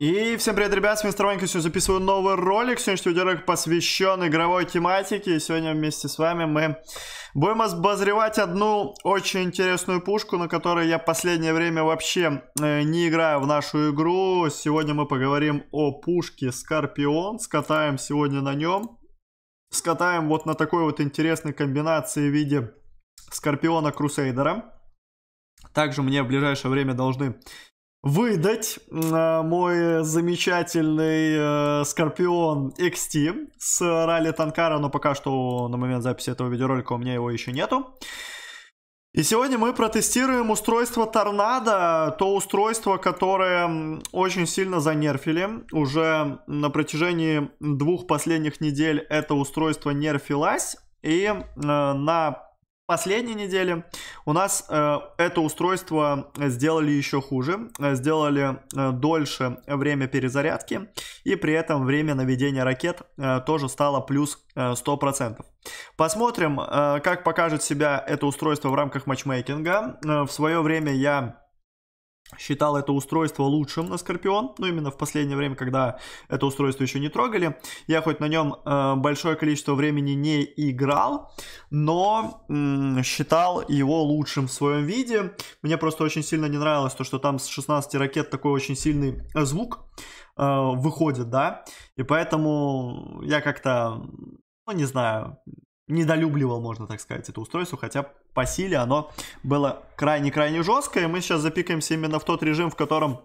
И всем привет, ребят, с вами Страванько, сегодня записываю новый ролик, сегодняшний видеоролик посвящен игровой тематике, и сегодня вместе с вами мы будем обозревать одну очень интересную пушку, на которой я последнее время вообще э, не играю в нашу игру. Сегодня мы поговорим о пушке Скорпион, скатаем сегодня на нем, скатаем вот на такой вот интересной комбинации в виде Скорпиона Крусейдера. Также мне в ближайшее время должны выдать э, мой замечательный э, Скорпион XT с ралли Танкара, но пока что на момент записи этого видеоролика у меня его еще нету. И сегодня мы протестируем устройство Торнадо, то устройство, которое очень сильно занерфили. Уже на протяжении двух последних недель это устройство нерфилось, и э, на последней неделе у нас э, это устройство сделали еще хуже, э, сделали э, дольше время перезарядки, и при этом время наведения ракет э, тоже стало плюс э, 100%. Посмотрим, э, как покажет себя это устройство в рамках матчмейкинга. Э, в свое время я считал это устройство лучшим на Скорпион, ну именно в последнее время, когда это устройство еще не трогали. Я хоть на нем э, большое количество времени не играл, но э, считал его лучшим в своем виде. Мне просто очень сильно не нравилось то, что там с 16 ракет такой очень сильный э, звук э, выходит, да, и поэтому я как-то, ну не знаю, недолюбливал, можно так сказать, это устройство, хотя по силе оно было крайне-крайне жесткое. Мы сейчас запикаемся именно в тот режим, в котором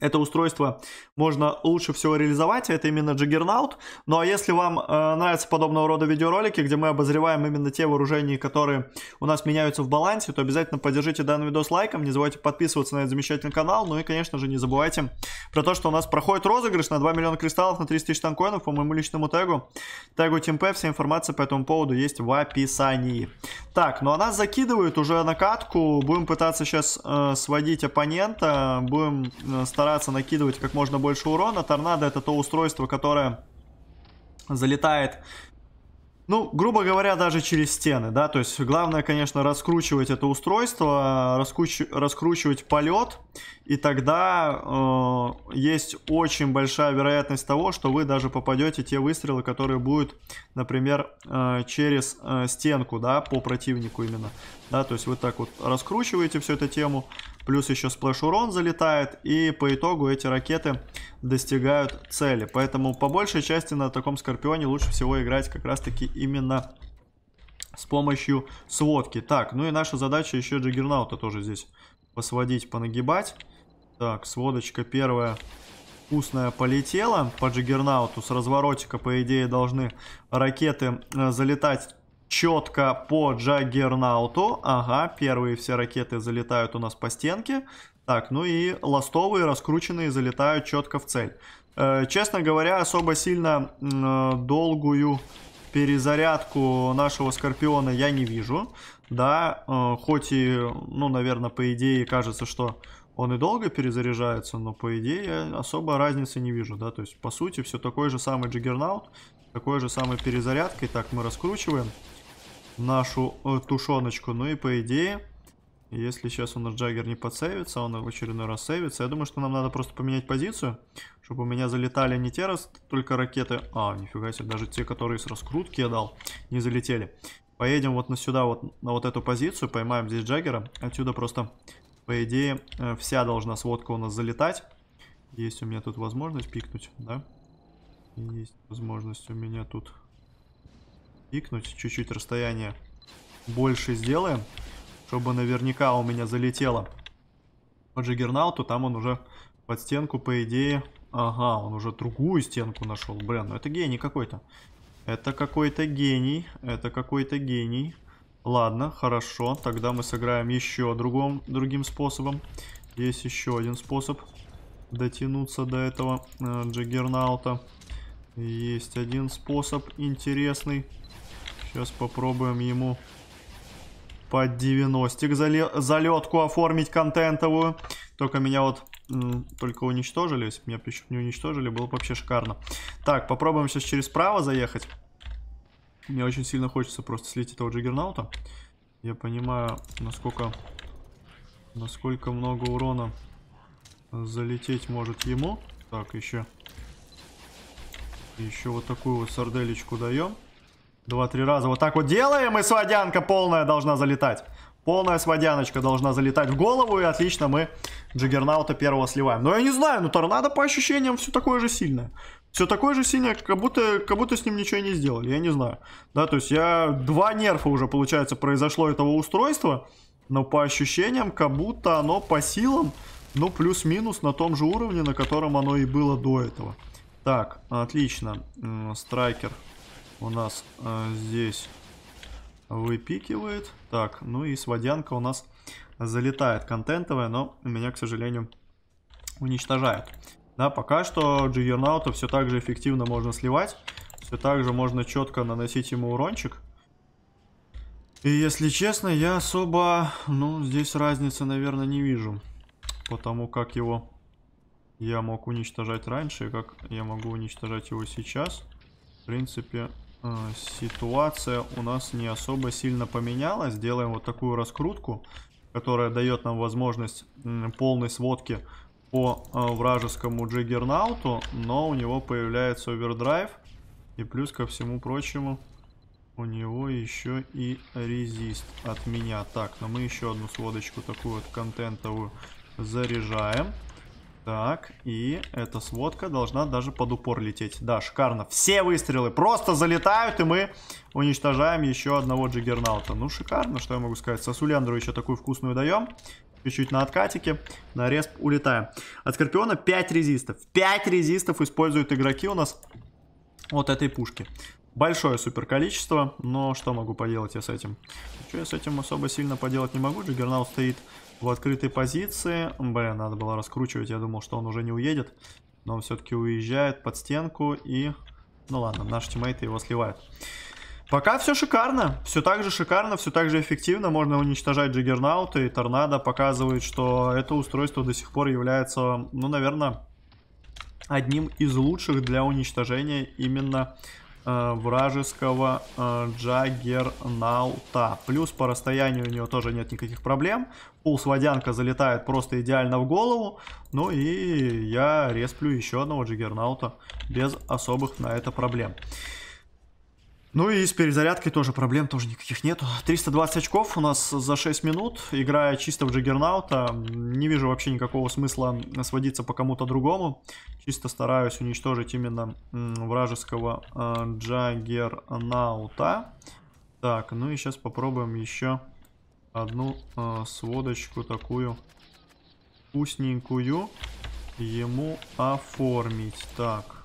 это устройство можно лучше всего реализовать, это именно Juggernaut. Ну а если вам э, нравятся подобного рода видеоролики, где мы обозреваем именно те вооружения, которые у нас меняются в балансе, то обязательно поддержите данный видос лайком, не забывайте подписываться на этот замечательный канал, ну и, конечно же, не забывайте про то, что у нас проходит розыгрыш на 2 миллиона кристаллов на 30 тысяч танкоинов по моему личному тегу, тегу TeamP, вся информация по этому поводу есть в описании. Так, ну а нас закидывают уже накатку. будем пытаться сейчас э, сводить оппонента, будем э, стараться накидывать как можно больше урона. Торнадо это то устройство, которое залетает ну, грубо говоря, даже через стены, да, то есть главное, конечно, раскручивать это устройство, раскруч... раскручивать полет, и тогда э, есть очень большая вероятность того, что вы даже попадете те выстрелы, которые будут, например, э, через э, стенку, да, по противнику именно, да, то есть вы так вот раскручиваете всю эту тему, плюс еще сплэш урон залетает, и по итогу эти ракеты достигают цели. Поэтому по большей части на таком Скорпионе лучше всего играть как раз таки именно с помощью сводки. Так, ну и наша задача еще Джаггернаута тоже здесь посводить, понагибать. Так, сводочка первая вкусная полетела по Джиггернауту. С разворотика, по идее, должны ракеты э, залетать четко по Джаггернауту. Ага, первые все ракеты залетают у нас по стенке. Так, ну и ластовые, раскрученные, залетают четко в цель. Э, честно говоря, особо сильно э, долгую перезарядку нашего Скорпиона я не вижу. Да, э, хоть и, ну, наверное, по идее кажется, что он и долго перезаряжается, но по идее особо разницы не вижу, да, то есть по сути все такой же самый джиггернаут, такой же самой перезарядкой, так мы раскручиваем нашу э, тушоночку. Ну и по идее, если сейчас у нас Джаггер не подсейвится, а он в очередной раз сейвится. Я думаю, что нам надо просто поменять позицию, чтобы у меня залетали не те раз только ракеты. А, нифига себе, даже те, которые с раскрутки я дал, не залетели. Поедем вот на сюда, вот на вот эту позицию, поймаем здесь Джаггера. Отсюда просто, по идее, э, вся должна сводка у нас залетать. Есть у меня тут возможность пикнуть, да? Есть возможность у меня тут Пикнуть. Чуть-чуть расстояние больше сделаем. Чтобы наверняка у меня залетело. По Джиггернауту там он уже под стенку, по идее... Ага, он уже другую стенку нашел. Блин, ну это гений какой-то. Это какой-то гений. Это какой-то гений. Ладно, хорошо. Тогда мы сыграем еще другом, другим способом. Есть еще один способ дотянуться до этого э, джиггернаута. Есть один способ интересный. Сейчас попробуем ему под 90 залетку оформить контентовую. Только меня вот только уничтожили. Если бы меня не уничтожили, было бы вообще шикарно. Так, попробуем сейчас через право заехать. Мне очень сильно хочется просто слить этого джиггернаута. Я понимаю, насколько, насколько много урона залететь может ему. Так, еще, еще вот такую вот сарделечку даем. Два-три раза вот так вот делаем, и сводянка полная должна залетать. Полная сводяночка должна залетать в голову, и отлично мы Джиггернаута первого сливаем. Но я не знаю, ну торнадо по ощущениям все такое же сильное. Все такое же сильное, как будто, как будто с ним ничего не сделали, я не знаю. Да, то есть я... Два нерфа уже, получается, произошло этого устройства, но по ощущениям, как будто оно по силам, ну, плюс-минус на том же уровне, на котором оно и было до этого. Так, отлично. Страйкер у нас э, здесь выпикивает. Так, ну и сводянка у нас залетает контентовая, но меня, к сожалению, уничтожает. Да, пока что Джиггернаута все так же эффективно можно сливать. Все так же можно четко наносить ему урончик. И если честно, я особо, ну, здесь разницы, наверное, не вижу. Потому как его я мог уничтожать раньше, и как я могу уничтожать его сейчас. В принципе, Э, ситуация у нас не особо сильно поменялась. Делаем вот такую раскрутку, которая дает нам возможность полной сводки по э, вражескому джиггернауту, но у него появляется овердрайв. И плюс ко всему прочему, у него еще и резист от меня. Так, но ну мы еще одну сводочку такую вот контентовую заряжаем. Так, и эта сводка должна даже под упор лететь. Да, шикарно. Все выстрелы просто залетают, и мы уничтожаем еще одного джиггернаута. Ну, шикарно, что я могу сказать. Сосуляндру еще такую вкусную даем. Чуть-чуть на откатике. На респ улетаем. От Скорпиона 5 резистов. 5 резистов используют игроки у нас вот этой пушки. Большое супер количество, но что могу поделать я с этим? Что я с этим особо сильно поделать не могу. Джиггернаут стоит в открытой позиции. Блин, надо было раскручивать, я думал, что он уже не уедет. Но он все-таки уезжает под стенку и... Ну ладно, наши тиммейты его сливают. Пока все шикарно, все так же шикарно, все так же эффективно, можно уничтожать джиггернауты, и торнадо показывает, что это устройство до сих пор является, ну, наверное, одним из лучших для уничтожения именно Э, вражеского э, Джаггернаута. Плюс по расстоянию у него тоже нет никаких проблем. Пулс водянка залетает просто идеально в голову. Ну и я респлю еще одного Джаггернаута без особых на это проблем. Ну и с перезарядкой тоже проблем тоже никаких нету. 320 очков у нас за 6 минут. Играя чисто в Джаггернаута, не вижу вообще никакого смысла сводиться по кому-то другому. Чисто стараюсь уничтожить именно вражеского э, Джаггернаута. Так, ну и сейчас попробуем еще одну э, сводочку такую вкусненькую ему оформить. Так,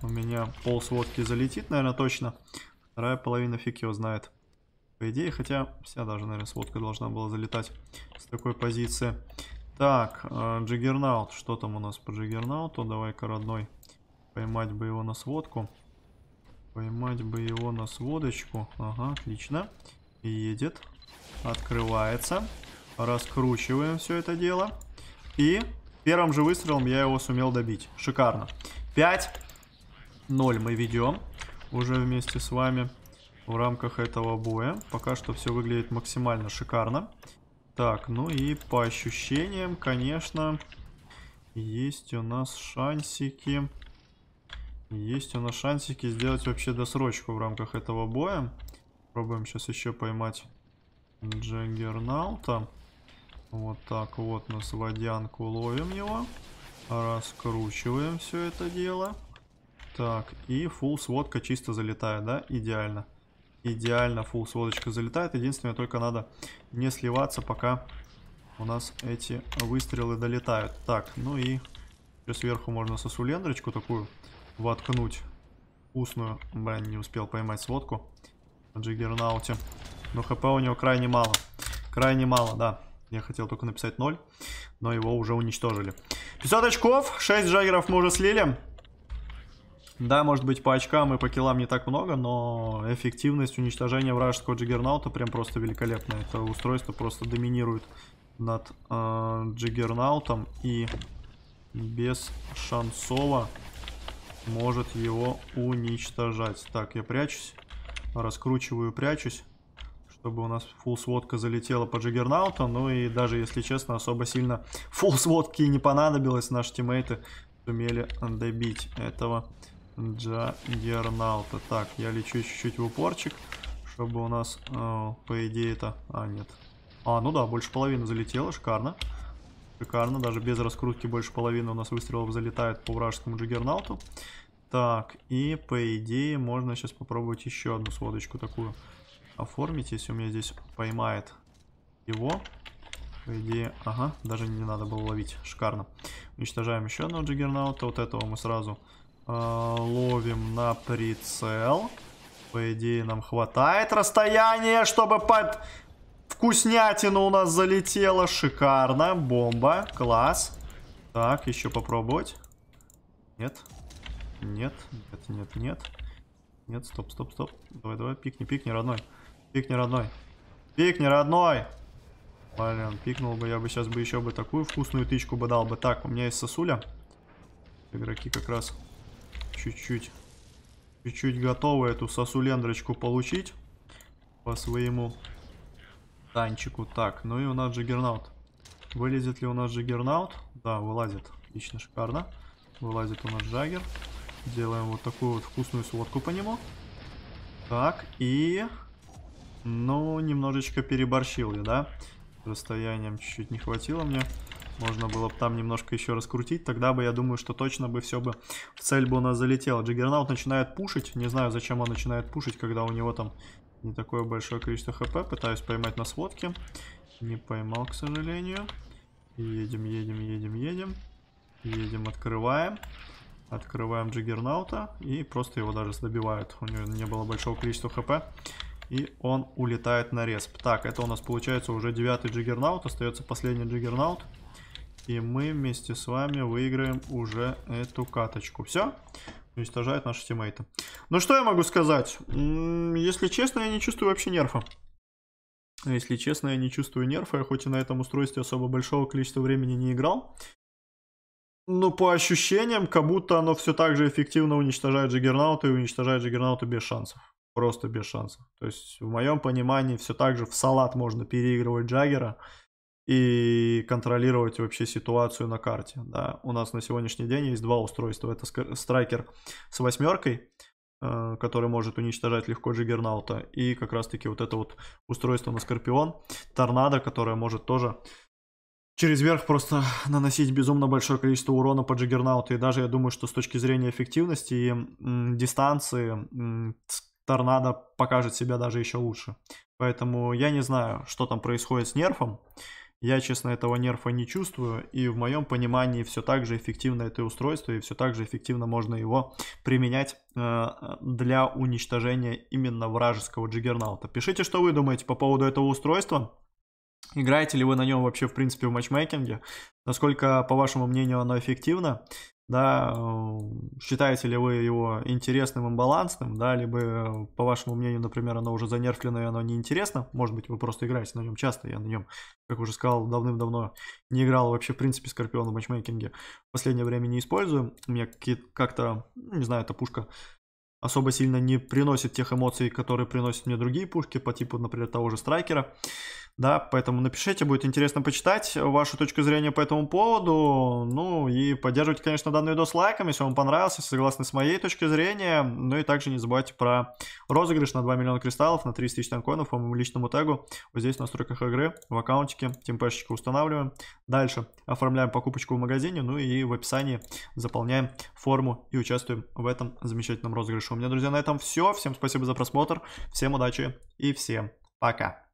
у меня пол сводки залетит, наверное, точно. Вторая половина фиг его знает. По идее, хотя вся даже, наверное, сводка должна была залетать с такой позиции. Так, э, Джиггернаут. Что там у нас по Джиггернауту? Давай-ка, родной, поймать бы его на сводку. Поймать бы его на сводочку. Ага, отлично. Едет. Открывается. Раскручиваем все это дело. И первым же выстрелом я его сумел добить. Шикарно. 5. 0 мы ведем уже вместе с вами в рамках этого боя. Пока что все выглядит максимально шикарно. Так, ну и по ощущениям, конечно, есть у нас шансики. Есть у нас шансики сделать вообще досрочку в рамках этого боя. Пробуем сейчас еще поймать Джаггернаута. Вот так вот на сводянку ловим его. Раскручиваем все это дело. Так, и фул сводка чисто залетает, да? Идеально. Идеально фул сводочка залетает. Единственное, только надо не сливаться, пока у нас эти выстрелы долетают. Так, ну и сверху можно сосулендрочку такую воткнуть. Вкусную. Блин, не успел поймать сводку на джиггернауте. Но хп у него крайне мало. Крайне мало, да. Я хотел только написать 0, но его уже уничтожили. 500 очков, 6 джаггеров мы уже слили. Да, может быть, по очкам и по килам не так много, но эффективность уничтожения вражеского джиггернаута прям просто великолепная. Это устройство просто доминирует над э, джиггернаутом и без шансова может его уничтожать. Так, я прячусь, раскручиваю, прячусь, чтобы у нас фул сводка залетела по джиггернауту. Ну и даже, если честно, особо сильно фул сводки не понадобилось. Наши тиммейты сумели добить этого Джагерналта. Так, я лечу чуть-чуть в упорчик, чтобы у нас, э, по идее, это... А, нет. А, ну да, больше половины залетело, шикарно. Шикарно, даже без раскрутки больше половины у нас выстрелов залетает по вражескому джиггернауту. Так, и по идее можно сейчас попробовать еще одну сводочку такую оформить, если у меня здесь поймает его. По идее, ага, даже не надо было ловить, шикарно. Уничтожаем еще одного джиггернаута, вот этого мы сразу Э, ловим на прицел. По идее, нам хватает расстояния, чтобы под вкуснятину у нас залетела. Шикарно. Бомба. Класс. Так, еще попробовать. Нет. Нет, нет, нет, нет. Нет, стоп, стоп, стоп. Давай, давай, пикни, пикни, родной. Пикни, родной. Пикни, родной. Блин, пикнул бы, я бы сейчас бы еще бы такую вкусную тычку бы дал бы. Так, у меня есть сосуля. Игроки как раз чуть-чуть чуть-чуть готовы эту сосулендрочку получить по своему танчику. Так, ну и у нас джиггернаут. Вылезет ли у нас джиггернаут? Да, вылазит. Отлично, шикарно. Вылазит у нас джаггер. Делаем вот такую вот вкусную сводку по нему. Так, и... Ну, немножечко переборщил я, да? Расстоянием чуть-чуть не хватило мне. Можно было бы там немножко еще раскрутить. Тогда бы, я думаю, что точно бы все бы в цель бы у нас залетело. Джиггернаут начинает пушить. Не знаю, зачем он начинает пушить, когда у него там не такое большое количество хп. Пытаюсь поймать на сводке. Не поймал, к сожалению. Едем, едем, едем, едем. Едем, открываем. Открываем Джиггернаута. И просто его даже добивают. У него не было большого количества хп. И он улетает на респ. Так, это у нас получается уже девятый джиггернаут. Остается последний джиггернаут. И мы вместе с вами выиграем уже эту каточку. Все? уничтожает наши тиммейты. Ну что я могу сказать? Если честно, я не чувствую вообще нерфа. Если честно, я не чувствую нерфа. Я хоть и на этом устройстве особо большого количества времени не играл. Но по ощущениям, как будто оно все так же эффективно уничтожает Джиггернаута и уничтожает Джиггернаута без шансов. Просто без шансов. То есть, в моем понимании, все так же в салат можно переигрывать Джаггера и контролировать вообще ситуацию на карте. Да, у нас на сегодняшний день есть два устройства. Это страйкер с восьмеркой, э, который может уничтожать легко Джиггернаута, и как раз-таки вот это вот устройство на Скорпион, Торнадо, которое может тоже через верх просто наносить безумно большое количество урона по Джиггернауту, и даже я думаю, что с точки зрения эффективности и дистанции Торнадо покажет себя даже еще лучше. Поэтому я не знаю, что там происходит с нерфом, я, честно, этого нерфа не чувствую, и в моем понимании все так же эффективно это устройство, и все так же эффективно можно его применять э, для уничтожения именно вражеского джиггернаута. Пишите, что вы думаете по поводу этого устройства. Играете ли вы на нем вообще, в принципе, в матчмейкинге? Насколько, по вашему мнению, оно эффективно? Да, э, считаете ли вы его интересным и балансным, да, либо, э, по вашему мнению, например, оно уже занерфлено и оно неинтересно, может быть, вы просто играете на нем часто, я на нем, как уже сказал, давным-давно не играл вообще, в принципе, Скорпиона в матчмейкинге, в последнее время не использую, У мне как-то, ну, не знаю, эта пушка особо сильно не приносит тех эмоций, которые приносят мне другие пушки, по типу, например, того же Страйкера, да, поэтому напишите, будет интересно почитать вашу точку зрения по этому поводу, ну и поддерживайте, конечно, данный видос лайком, если вам понравился, согласны с моей точки зрения, ну и также не забывайте про розыгрыш на 2 миллиона кристаллов, на 30 тысяч танкоинов по моему личному тегу, вот здесь в настройках игры, в аккаунтике, темпешечку устанавливаем, дальше оформляем покупочку в магазине, ну и в описании заполняем форму и участвуем в этом замечательном розыгрыше. У меня, друзья, на этом все, всем спасибо за просмотр, всем удачи и всем пока!